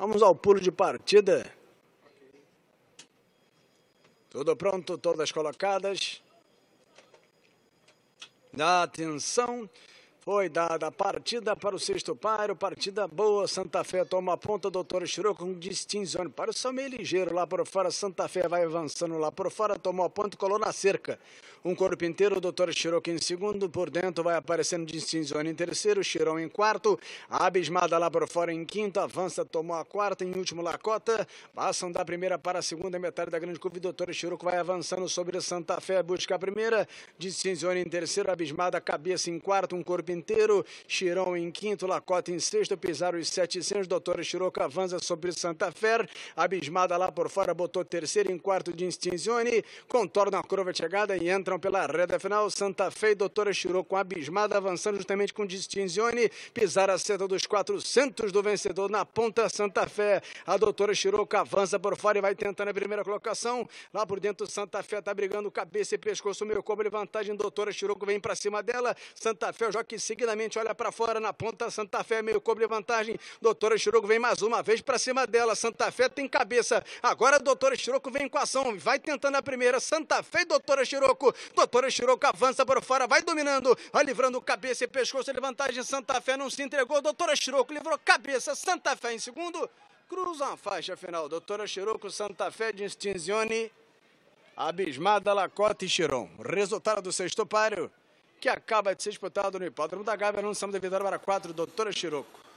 Vamos ao pulo de partida. Tudo pronto, todas colocadas. Dá atenção. Foi dada a partida para o sexto paro, partida boa, Santa Fé toma a ponta, doutor Chirou com distinção para o São meio ligeiro, lá por fora, Santa Fé vai avançando lá por fora, tomou a ponta, colou na cerca. Um corpo inteiro, o doutor Chirou em segundo, por dentro vai aparecendo distinção em terceiro, Chirou em quarto, abismada lá por fora em quinto, avança, tomou a quarta, em último Lacota, passam da primeira para a segunda metade da grande curva, Doutor doutor Chirou vai avançando sobre Santa Fé, busca a primeira, distinção em terceiro, abismada, cabeça em quarto, um corpo inteiro, inteiro. Chirão em quinto, Lacota em sexto, pisaram os 700, Doutora Chiroca avança sobre Santa Fé. Abismada lá por fora, botou terceiro em quarto de Instinzione. Contorna a curva de chegada e entram pela reta final. Santa Fe e Doutora Chiroca abismada, avançando justamente com Distinzione. a seta dos 400 do vencedor na ponta Santa Fé. A Doutora Chiroca avança por fora e vai tentando a primeira colocação. Lá por dentro, Santa Fé tá brigando cabeça e pescoço, meio corpo, vantagem. Doutora Chiroco vem para cima dela. Santa Fé, o Joque seguidamente olha para fora na ponta Santa Fé, meio cobre vantagem. Doutora Chiroco vem mais uma vez para cima dela. Santa Fé tem cabeça. Agora doutora Chiroco vem com ação. Vai tentando a primeira. Santa Fé e doutora Chiroco. Doutora Chiroco avança para fora, vai dominando. Vai livrando cabeça e pescoço. vantagem Santa Fé não se entregou. Doutora Chiroco livrou cabeça. Santa Fé em segundo. Cruza a faixa final. Doutora Chiroco, Santa Fé de Stinzione. Abismada, Lacota e Chiron. Resultado do sexto páreo. que acaba de ser disputado no hipódromo da Gávea, anunçamos de vitória para 4, Doutora Chiroco.